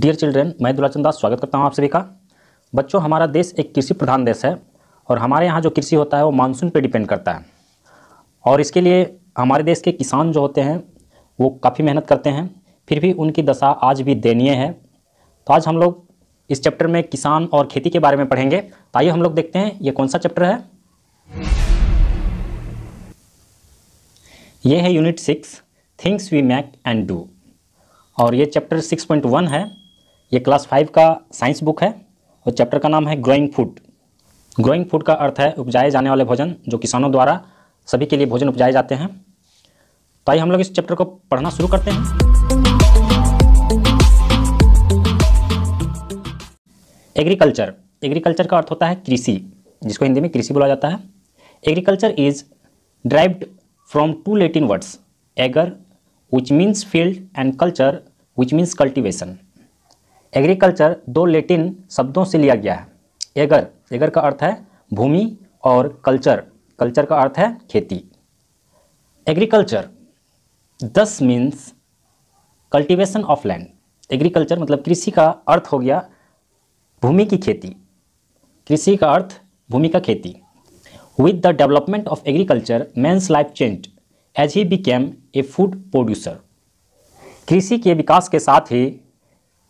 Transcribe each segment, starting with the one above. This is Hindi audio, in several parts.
डियर चिल्ड्रेन मैं दुलाचंद दास स्वागत करता हूँ आप सभी का बच्चों हमारा देश एक कृषि प्रधान देश है और हमारे यहाँ जो कृषि होता है वो मानसून पे डिपेंड करता है और इसके लिए हमारे देश के किसान जो होते हैं वो काफ़ी मेहनत करते हैं फिर भी उनकी दशा आज भी दयनीय है तो आज हम लोग इस चैप्टर में किसान और खेती के बारे में पढ़ेंगे तो आइए हम लोग देखते हैं ये कौन सा चैप्टर है ये है unit six things we make and do और ये चैप्टर सिक्स पॉइंट वन है ये क्लास फाइव का साइंस बुक है और चैप्टर का नाम है ग्रोइंग फूड ग्रोइंग फूड का अर्थ है उपजाए जाने वाले भोजन जो किसानों द्वारा सभी के लिए भोजन उपजाए जाते हैं तो आइए हम लोग इस चैप्टर को पढ़ना शुरू करते हैं एग्रीकल्चर एग्रीकल्चर का अर्थ होता है कृषि जिसको हिंदी में कृषि बोला जाता है agriculture is derived from two Latin words ager which means field and culture which means cultivation agriculture दो लेटिन शब्दों से लिया गया है एगर एगर का अर्थ है भूमि और कल्चर कल्चर का अर्थ है खेती agriculture thus means cultivation of land agriculture मतलब कृषि का अर्थ हो गया भूमि की खेती कृषि का अर्थ भूमि का खेती with the development of agriculture man's life change as he became a food producer कृषि के विकास के साथ ही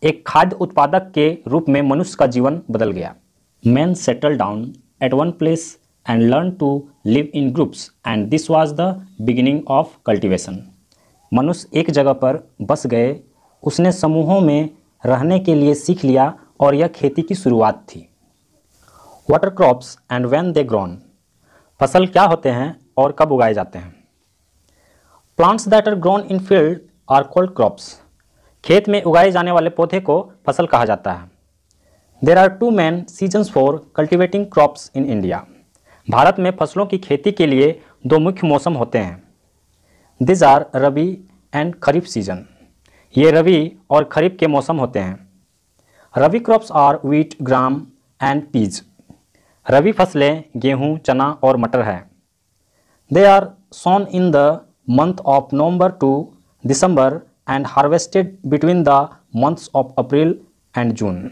एक खाद्य उत्पादक के रूप में मनुष्य का जीवन बदल गया man settle down at one place and learn to live in groups and this was the beginning of cultivation मनुष्य एक जगह पर बस गए उसने समूहों में रहने के लिए सीख लिया और यह खेती की शुरुआत थी what are crops and when they grown फसल क्या होते हैं और कब उगाए जाते हैं plants that are grown in field are called crops खेत में उगाए जाने वाले पौधे को फसल कहा जाता है there are two main seasons for cultivating crops in India Bharat में फसलों की खेती के लिए दो मुख्य मौसम होते हैं these are rabi and kharif season ये रबी और खरीफ के मौसम होते हैं rabi crops are wheat gram and peas rabi फसलें गेहूं, चना और मटर है they are sown in the month of November to December and harvested between the months of April and June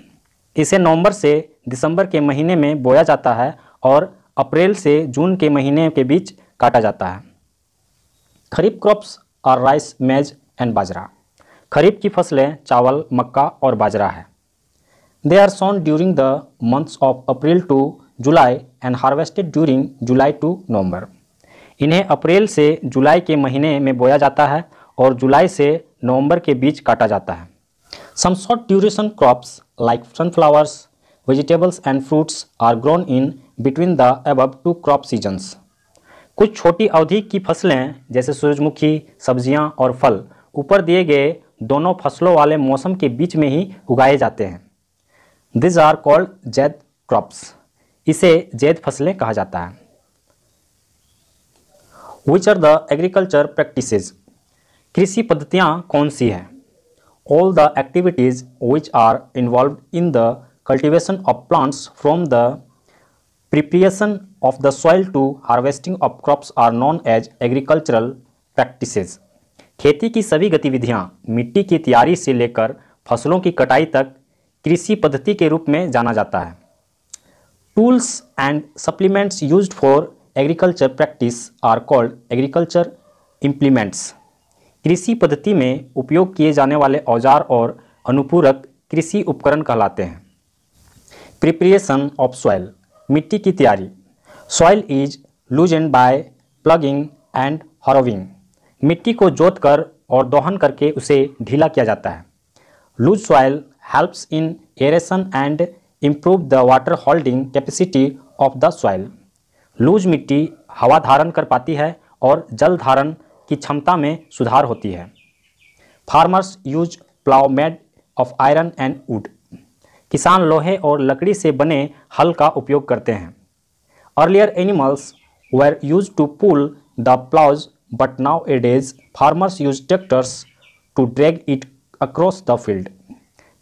इसे नवंबर से दिसंबर के महीने में बोया जाता है और अप्रैल से जून के महीने के बीच काटा जाता है kharif crops are rice maize and bajra kharif की फसलें चावल मक्का और बाजरा है they are sown during the months of April to July and harvested during July to November इन्हें अप्रैल से जुलाई के महीने में बोया जाता है और जुलाई से नवंबर के बीच काटा जाता है some short duration crops like sunflowers vegetables and fruits are grown in between the above two crop seasons कुछ छोटी अवधि की फसलें जैसे सूरजमुखी सब्जियां और फल ऊपर दिए गए दोनों फसलों वाले मौसम के बीच में ही उगाए जाते हैं these are called Zaid crops इसे जैद फसलें कहा जाता है which are the agriculture practices कृषि पद्धतियाँ कौन सी हैं all the activities which are involve in the cultivation of plants from the preparation of the soil to harvesting of crops are known as agricultural practices खेती की सभी गतिविधियाँ मिट्टी की तैयारी से लेकर फसलों की कटाई तक कृषि पद्धति के रूप में जाना जाता है tools and supplements used for agriculture practice are called agriculture implements कृषि पद्धति में उपयोग किए जाने वाले औजार और अनुपूरक कृषि उपकरण कहलाते हैं प्रिपरेशन ऑफ सॉइल मिट्टी की तैयारी soil is loose and by ploughing and harrowing मिट्टी को जोत कर और दोहन करके उसे ढीला किया जाता है loose soil helps in aeration and improve the water holding capacity of the soil loose मिट्टी हवा धारण कर पाती है और जल धारण की क्षमता में सुधार होती है farmers use plough made of iron and wood किसान लोहे और लकड़ी से बने हल का उपयोग करते हैं earlier animals were use to pull the ploughs but nowadays farmers use tractors to drag it across the field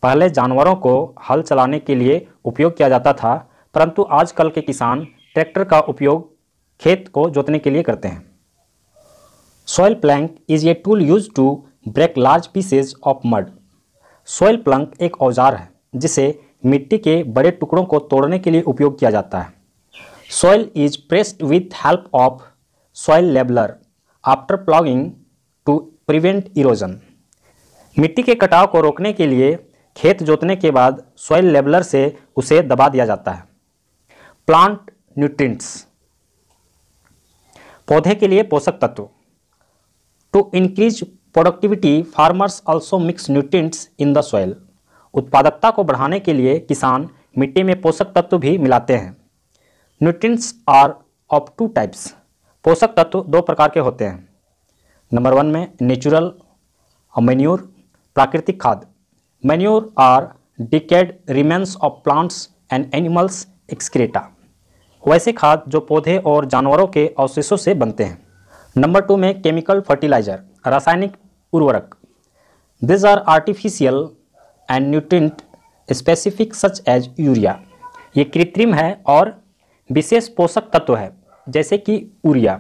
पहले जानवरों को हल चलाने के लिए उपयोग किया जाता था परंतु आजकल के किसान ट्रैक्टर का उपयोग खेत को जोतने के लिए करते हैं Soil plank is a tool used to break large pieces of mud. Soil plank एक औजार है जिसे मिट्टी के बड़े टुकड़ों को तोड़ने के लिए उपयोग किया जाता है soil is pressed with help of soil लेबलर after ploughing to prevent erosion मिट्टी के कटाव को रोकने के लिए खेत जोतने के बाद सॉइल लेबलर से उसे दबा दिया जाता है प्लांट न्यूट्रिएंट्स पौधे के लिए पोषक तत्व to increase productivity farmers also mix nutrients in the soil उत्पादकता को बढ़ाने के लिए किसान मिट्टी में पोषक तत्व भी मिलाते हैं nutrients are of two types पोषक तत्व दो प्रकार के होते हैं नंबर वन में नेचुरल मेन्योर प्राकृतिक खाद manure are decayed remains of plants and animals excreta वैसे खाद जो पौधे और जानवरों के अवशेषों से बनते हैं नंबर टू में केमिकल फर्टिलाइजर रासायनिक उर्वरक these are artificial and nutrient specific such as urea ये कृत्रिम है और विशेष पोषक तत्व है जैसे कि urea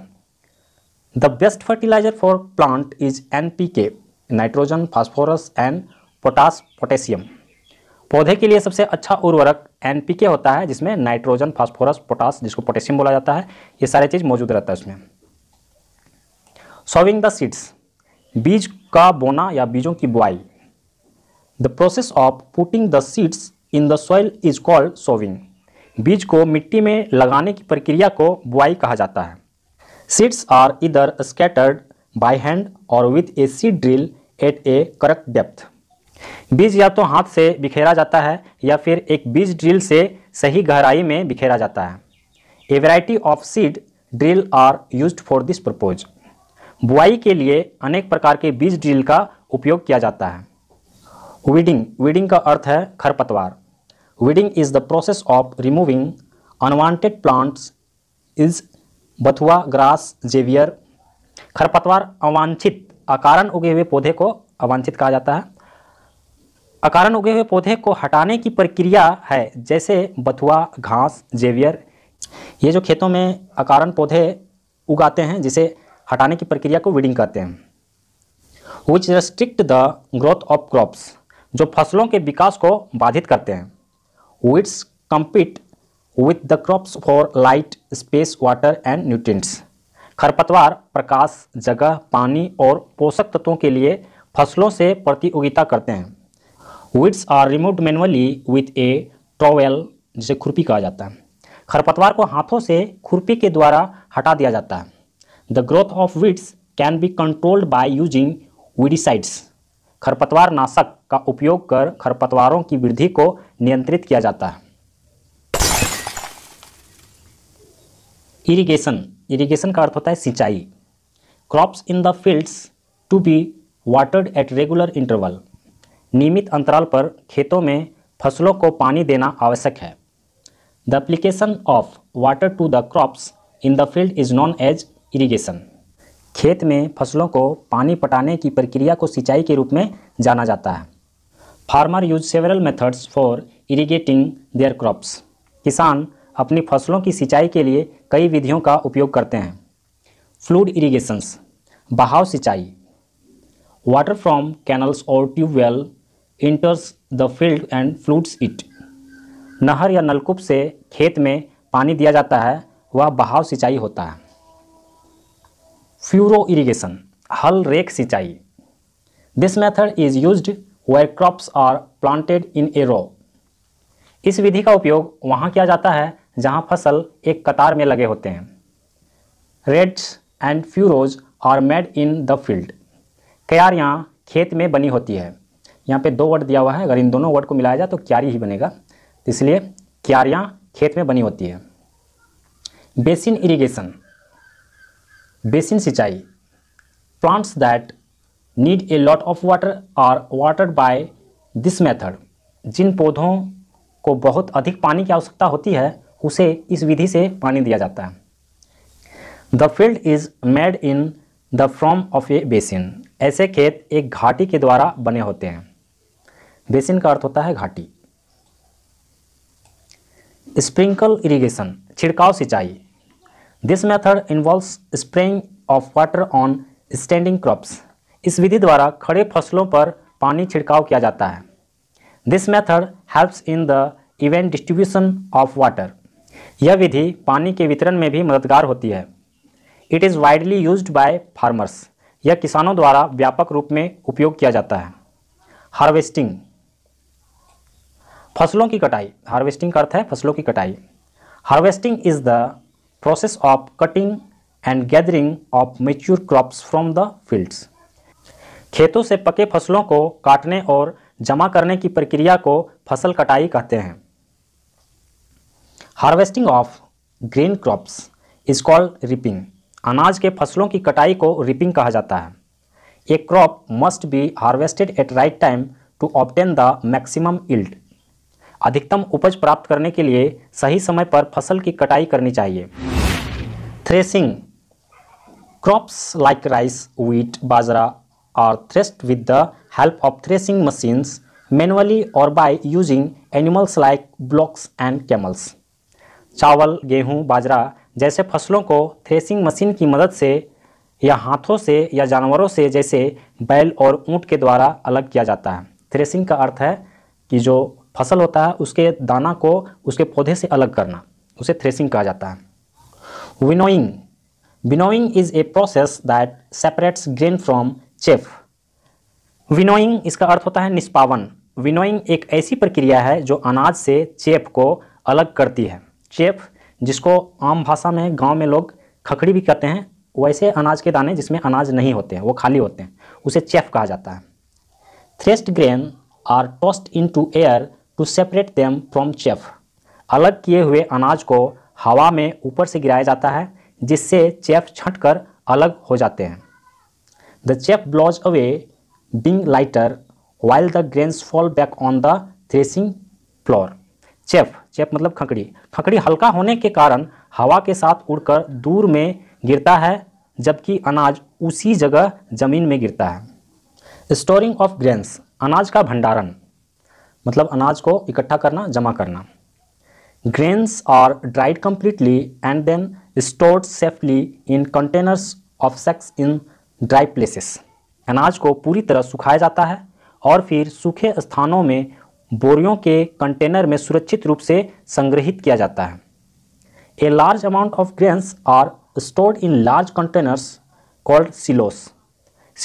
the best fertiliser for plant is N P K nitrogen phosphorus and potash potassium पौधे के लिए सबसे अच्छा उर्वरक एन पी के होता है जिसमें नाइट्रोजन फास्फोरस पोटास जिसको पोटेशियम बोला जाता है ये सारे चीज़ मौजूद रहता है उसमें सॉविंग द सीड्स बीज का बोना या बीजों की बुआई the process of putting the seeds in the soil is called sowing बीज को मिट्टी में लगाने की प्रक्रिया को बुआई कहा जाता है seeds are either scattered by hand or with a seed drill at a correct depth बीज या तो हाथ से बिखेरा जाता है या फिर एक बीज ड्रिल से सही गहराई में बिखेरा जाता है a variety of seed drill are use for this purpose बुआई के लिए अनेक प्रकार के बीज ड्रिल का उपयोग किया जाता है वीडिंग वीडिंग का अर्थ है खरपतवार weeding is the process of removing unwanted plants is bathua grass जेवियर खरपतवार अवांछित अकारण उगे हुए पौधे को अवांछित कहा जाता है अकारण उगे हुए पौधे को हटाने की प्रक्रिया है जैसे बथुआ घास जेवियर ये जो खेतों में अकारण पौधे उगाते हैं जिसे हटाने की प्रक्रिया को वीडिंग कहते हैं which restrict the growth of crops जो फसलों के विकास को बाधित करते हैं weeds compete with the crops for light space water and nutrients खरपतवार प्रकाश जगह पानी और पोषक तत्वों के लिए फसलों से प्रतियोगिता करते हैं weeds are remove manually with a trowel जिसे खुरपी कहा जाता है खरपतवार को हाथों से खुरपी के द्वारा हटा दिया जाता है the growth of weeds can be controlled by using weedicides खरपतवार नाशक का उपयोग कर खरपतवारों की वृद्धि को नियंत्रित किया जाता है इरिगेशन इरिगेशन का अर्थ होता है सिंचाई crops in the fields to be watered at regular interval नियमित अंतराल पर खेतों में फसलों को पानी देना आवश्यक है the application of water to the crops in the field is known as irrigation खेत में फसलों को पानी पटाने की प्रक्रिया को सिंचाई के रूप में जाना जाता है farmer use several methods for irrigating their crops किसान अपनी फसलों की सिंचाई के लिए कई विधियों का उपयोग करते हैं फ्लूड इरीगेशंस बहाव सिंचाई water from canals or tubewell enters the field and floods it नहर या नलकूप से खेत में पानी दिया जाता है वह बहाव सिंचाई होता है फ्यूरो इरीगेशन हल रेक सिंचाई this method is use where crops are planted in a row इस विधि का उपयोग वहां किया जाता है जहां फसल एक कतार में लगे होते हैं ridges and furrows are made in the field क्यार यहाँ खेत में बनी होती है यहाँ पे दो वर्ड दिया हुआ है अगर इन दोनों वर्ड को मिलाया जाए तो क्यारी ही बनेगा इसलिए क्यारियाँ खेत में बनी होती है बेसिन इरीगेशन बेसिन सिंचाई plants that need a lot of water are water by this method जिन पौधों को बहुत अधिक पानी की आवश्यकता होती है उसे इस विधि से पानी दिया जाता है the field is made in the form of a basin ऐसे खेत एक घाटी के द्वारा बने होते हैं बेसिन का अर्थ होता है घाटी स्प्रिंकल इरीगेशन छिड़काव सिंचाई this method involves spraying of water on standing crops इस विधि द्वारा खड़े फसलों पर पानी छिड़काव किया जाता है this method helps in the even distribution of water यह विधि पानी के वितरण में भी मददगार होती है it is widely use by farmers यह किसानों द्वारा व्यापक रूप में उपयोग किया जाता है हार्वेस्टिंग फसलों की कटाई हार्वेस्टिंग का अर्थ है फसलों की कटाई harvesting is the process of cutting and gathering of mature crops from the fields खेतों से पके फसलों को काटने और जमा करने की प्रक्रिया को फसल कटाई कहते हैं harvesting of grain crops is called reaping अनाज के फसलों की कटाई को रिपिंग कहा जाता है a crop must be harvested at right time to obtain the maximum yield अधिकतम उपज प्राप्त करने के लिए सही समय पर फसल की कटाई करनी चाहिए threshing crops like rice wheat bajra are threshed with the help of threshing machines manually or by using animals like bullocks and camels चावल गेहूँ बाजरा जैसे फसलों को थ्रेसिंग मशीन की मदद से या हाथों से या जानवरों से जैसे बैल और ऊँट के द्वारा अलग किया जाता है थ्रेसिंग का अर्थ है कि जो फसल होता है उसके दाना को उसके पौधे से अलग करना उसे थ्रेसिंग कहा जाता है winnowing winnowing is a process that separates grain from chaff winnowing इसका अर्थ होता है निष्पावन विनोइंग एक ऐसी प्रक्रिया है जो अनाज से चेफ को अलग करती है चेफ जिसको आम भाषा में गांव में लोग खखड़ी भी कहते हैं वैसे अनाज के दाने जिसमें अनाज नहीं होते हैं वो खाली होते हैं उसे चेफ कहा जाता है threshed grain are tossed into air to separate them from chaff अलग किए हुए अनाज को हवा में ऊपर से गिराया जाता है जिससे चेफ छंटकर अलग हो जाते हैं the chaff blows away being lighter while the grains fall back on the threshing floor chaff chaff मतलब खकड़ी खकड़ी हल्का होने के कारण हवा के साथ उड़कर दूर में गिरता है जबकि अनाज उसी जगह जमीन में गिरता है स्टोरिंग ऑफ ग्रेन्स अनाज का भंडारण मतलब अनाज को इकट्ठा करना जमा करना Grains are dried completely and then stored safely in containers of sex in dry places. अनाज को पूरी तरह सुखाया जाता है और फिर सूखे स्थानों में बोरियों के कंटेनर में सुरक्षित रूप से संग्रहित किया जाता है a large amount of grains are stored in large containers called silos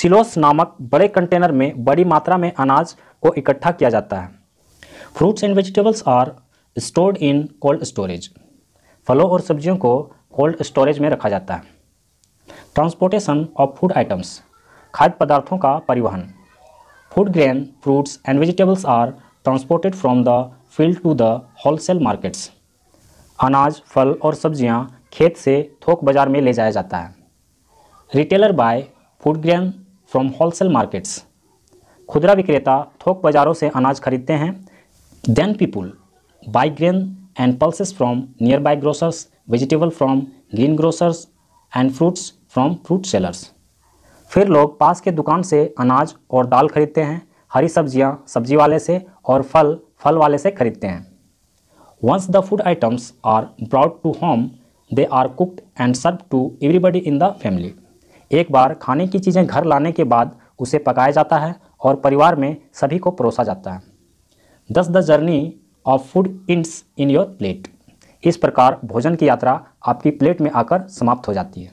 silos नामक बड़े कंटेनर में बड़ी मात्रा में अनाज को इकट्ठा किया जाता है fruits and vegetables are stored in cold storage फलों और सब्जियों को कोल्ड स्टोरेज में रखा जाता है ट्रांसपोर्टेशन ऑफ फूड आइटम्स खाद्य पदार्थों का परिवहन food grain fruits and vegetables are transported from the field to the wholesale markets अनाज फल और सब्जियां खेत से थोक बाज़ार में ले जाया जाता है retailer buy food grain from wholesale markets खुदरा विक्रेता थोक बाज़ारों से अनाज खरीदते हैं then people buy grain and pulses from nearby grocers, vegetable from green grocers and fruits from fruit sellers. फिर लोग पास के दुकान से अनाज और दाल खरीदते हैं हरी सब्जियां सब्जी वाले से और फल फल वाले से खरीदते हैं once the food items are brought to home they are cooked and serve to everybody in the family एक बार खाने की चीज़ें घर लाने के बाद उसे पकाया जाता है और परिवार में सभी को परोसा जाता है thus the journey of food ends in your plate इस प्रकार भोजन की यात्रा आपकी प्लेट में आकर समाप्त हो जाती है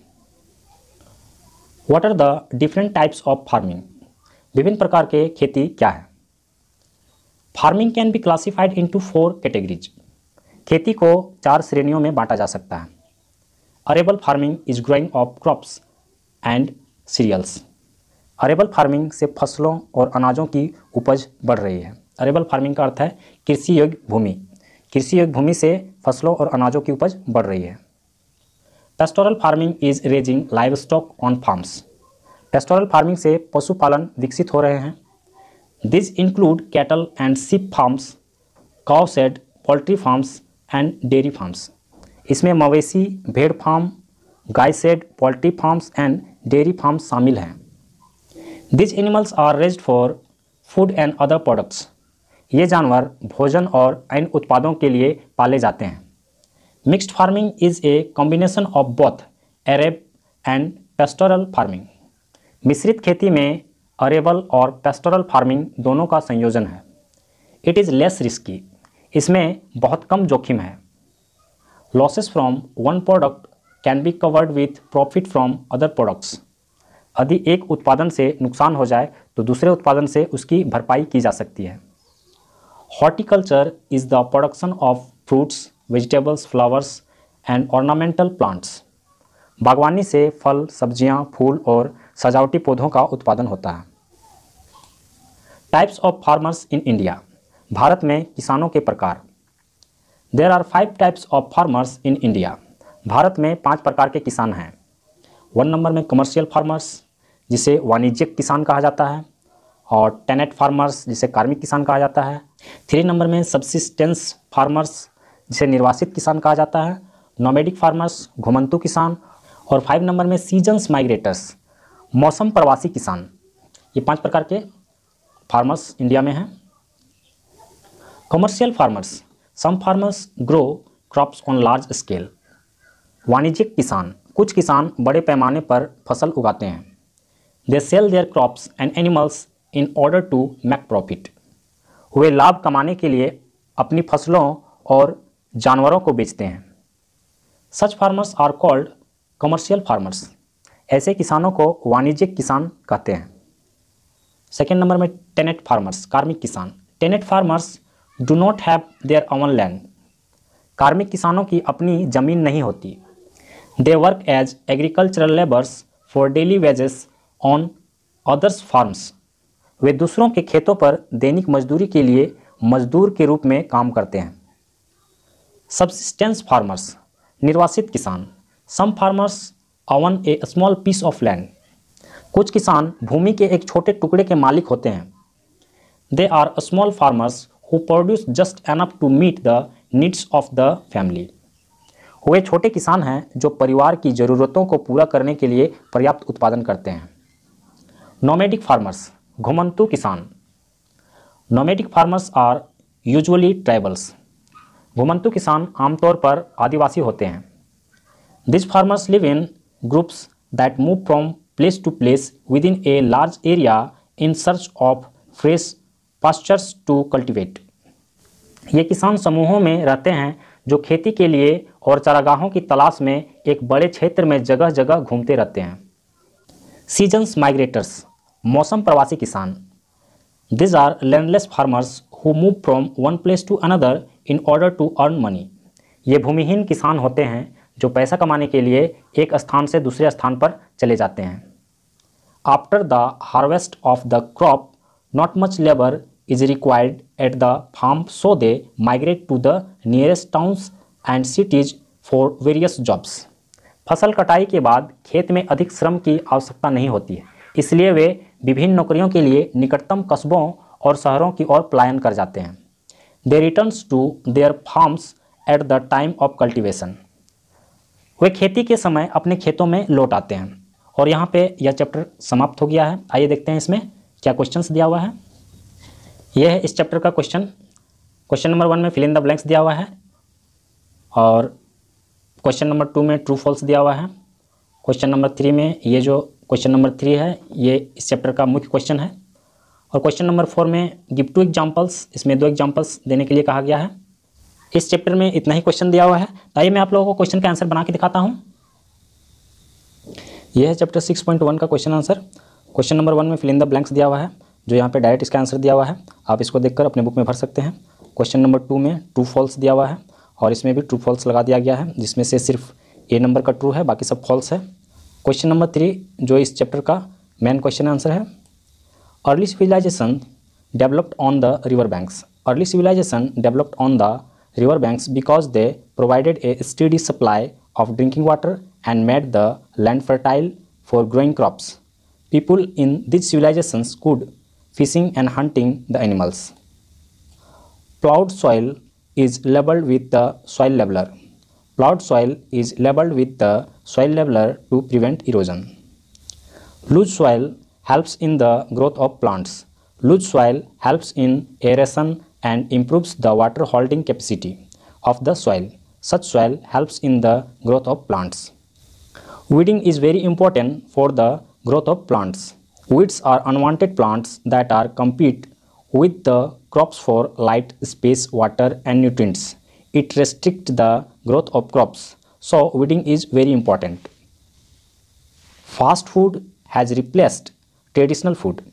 what are the different types of farming विभिन्न प्रकार के खेती क्या है farming can be classified into four categories खेती को चार श्रेणियों में बांटा जा सकता है arable farming is growing of crops and cereals arable farming से फसलों और अनाजों की उपज बढ़ रही है अरेबल फार्मिंग का अर्थ है कृषि योग्य भूमि कृषि योग्य भूमि से फसलों और अनाजों की उपज बढ़ रही है pastoral farming is raising livestock on farms pastoral farming से पशुपालन विकसित हो रहे हैं these include cattle and sheep farms cow shed poultry farms and dairy farms इसमें मवेशी भेड़ फार्म गाय shed poultry farms and dairy farm शामिल हैं these animals are raised for food and other products ये जानवर भोजन और अन्य उत्पादों के लिए पाले जाते हैं mixed farming is a combination of both arable and pastoral farming मिश्रित खेती में अरेबल और पेस्टोरल फार्मिंग दोनों का संयोजन है इट इज़ लेस रिस्की इसमें बहुत कम जोखिम है losses from one product can be covered with profit from other products यदि एक उत्पादन से नुकसान हो जाए तो दूसरे उत्पादन से उसकी भरपाई की जा सकती है horticulture is the production of fruits vegetables flowers and ornamental plants बागवानी से फल सब्जियां, फूल और सजावटी पौधों का उत्पादन होता है types of farmers in India Bharat में किसानों के प्रकार there are five types of farmers in India Bharat में पांच प्रकार के किसान हैं वन नंबर में कमर्शियल फार्मर्स जिसे वाणिज्यिक किसान कहा जाता है और टेनेट फार्मर्स जिसे कार्मिक किसान कहा जाता है थ्री नंबर में सब्सिस्टेंस फार्मर्स जिसे निर्वासित किसान कहा जाता है नोमेडिक फार्मर्स घुमंतु किसान और फाइव नंबर में सीजन्स माइग्रेटर्स मौसम प्रवासी किसान ये पांच प्रकार के फार्मर्स इंडिया में हैं commercial farmers some farmers grow crops on large scale वाणिज्यिक किसान कुछ किसान बड़े पैमाने पर फसल उगाते हैं they sell their crops and animals in order to make profit वे लाभ कमाने के लिए अपनी फसलों और जानवरों को बेचते हैं such farmers are called commercial farmers ऐसे किसानों को वाणिज्यिक किसान कहते हैं सेकेंड नंबर में टेनेट फार्मर्स कार्मिक किसान tenant farmers do not have their own land कार्मिक किसानों की अपनी ज़मीन नहीं होती they work as agricultural labours for daily wages on others farms वे दूसरों के खेतों पर दैनिक मजदूरी के लिए मजदूर के रूप में काम करते हैं सब्सिस्टेंस फार्मर्स निर्वासित किसान some farmers on a small piece of land कुछ किसान भूमि के एक छोटे टुकड़े के मालिक होते हैं they are small farmers who produce just enough to meet the needs of the family वे छोटे किसान हैं जो परिवार की ज़रूरतों को पूरा करने के लिए पर्याप्त उत्पादन करते हैं नोमेडिक फार्मर्स घुमंतु किसान nomadic farmers are usually tribals घुमंतु किसान आमतौर पर आदिवासी होते हैं this farmers live in groups that move from place to place within a large area in search of fresh pastures to cultivate ये किसान समूहों में रहते हैं जो खेती के लिए और चारागाहों की तलाश में एक बड़े क्षेत्र में जगह जगह घूमते रहते हैं सीजन्स माइग्रेटर्स मौसम प्रवासी किसान these are landless farmers who move from one place to another in order to earn money ये भूमिहीन किसान होते हैं जो पैसा कमाने के लिए एक स्थान से दूसरे स्थान पर चले जाते हैं after the harvest of the crop not much labour is required at the farm so they migrate to the nearest towns and cities for various jobs फसल कटाई के बाद खेत में अधिक श्रम की आवश्यकता नहीं होती है इसलिए वे विभिन्न नौकरियों के लिए निकटतम कस्बों और शहरों की ओर पलायन कर जाते हैं they returns to their farms at the time of cultivation वे खेती के समय अपने खेतों में लौट आते हैं और यहाँ पे यह चैप्टर समाप्त हो गया है आइए देखते हैं इसमें क्या क्वेश्चंस दिया हुआ है यह है इस चैप्टर का क्वेश्चन क्वेश्चन नंबर वन में फिल इन द ब्लैंक्स दिया हुआ है और क्वेश्चन नंबर टू में ट्रू फॉल्स दिया हुआ है क्वेश्चन नंबर थ्री में ये जो क्वेश्चन नंबर थ्री है ये इस चैप्टर का मुख्य क्वेश्चन है और क्वेश्चन नंबर फोर में गिव टू एग्जाम्पल्स इसमें दो एग्जाम्पल्स देने के लिए कहा गया है इस चैप्टर में इतना ही क्वेश्चन दिया हुआ है आइए मैं आप लोगों को क्वेश्चन का आंसर बना के दिखाता हूँ यह है चैप्टर सिक्स पॉइंट वन का question answer question number one में फिलिंदा द ब्लैंक्स दिया हुआ है जो यहाँ पे डायरेक्ट इसका आंसर दिया हुआ है आप इसको देखकर अपने बुक में भर सकते हैं क्वेश्चन नंबर टू में ट्रू फॉल्स दिया हुआ है और इसमें भी ट्रू फॉल्स लगा दिया गया है जिसमें से सिर्फ ए नंबर का ट्रू है बाकी सब फॉल्स है क्वेश्चन नंबर थ्री जो इस चैप्टर का मेन क्वेश्चन आंसर है early civilization developed on the river banks early civilization developed on the river banks because they provided a study supply of drinking water and made the land fertile for growing crops people in this civilization could fishing and hunting the animals ploughed soil is labelled with the soil labeller Plowed soil is labeled with the soil leveler to prevent erosion. Loose soil helps in the growth of plants. Loose soil helps in aeration and improves the water holding capacity of the soil. Such soil helps in the growth of plants. Weeding is very important for the growth of plants. Weeds are unwanted plants that are compete with the crops for light, space, water and nutrients. It restricts the growth of crops. So weeding is very important. Fast food has replaced traditional food.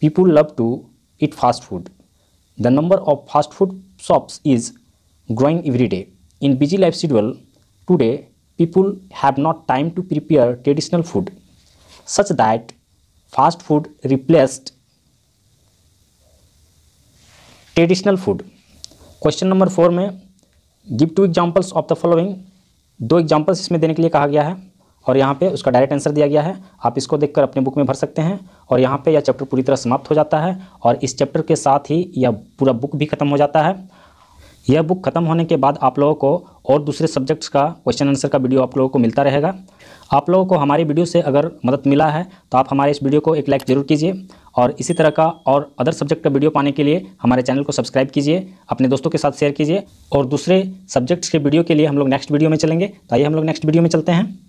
People love to eat fast food. The number of fast food shops is growing every day. In busy life schedule, today people have not time to prepare traditional food such that fast food replaced traditional food. Question number four, में give two examples of the following दो एग्जाम्पल्स इसमें देने के लिए कहा गया है और यहाँ पे उसका डायरेक्ट आंसर दिया गया है आप इसको देखकर अपने बुक में भर सकते हैं और यहाँ पे यह चैप्टर पूरी तरह समाप्त हो जाता है और इस चैप्टर के साथ ही यह पूरा बुक भी खत्म हो जाता है यह बुक खत्म होने के बाद आप लोगों को और दूसरे सब्जेक्ट्स का क्वेश्चन आंसर का वीडियो आप लोगों को मिलता रहेगा आप लोगों को हमारी वीडियो से अगर मदद मिला है तो आप हमारे इस वीडियो को एक लाइक ज़रूर कीजिए और इसी तरह का और अदर सब्जेक्ट का वीडियो पाने के लिए हमारे चैनल को सब्सक्राइब कीजिए अपने दोस्तों के साथ शेयर कीजिए और दूसरे सब्जेक्ट्स के वीडियो के लिए हम लोग नेक्स्ट वीडियो में चलेंगे तो आइए हम लोग नेक्स्ट वीडियो में चलते हैं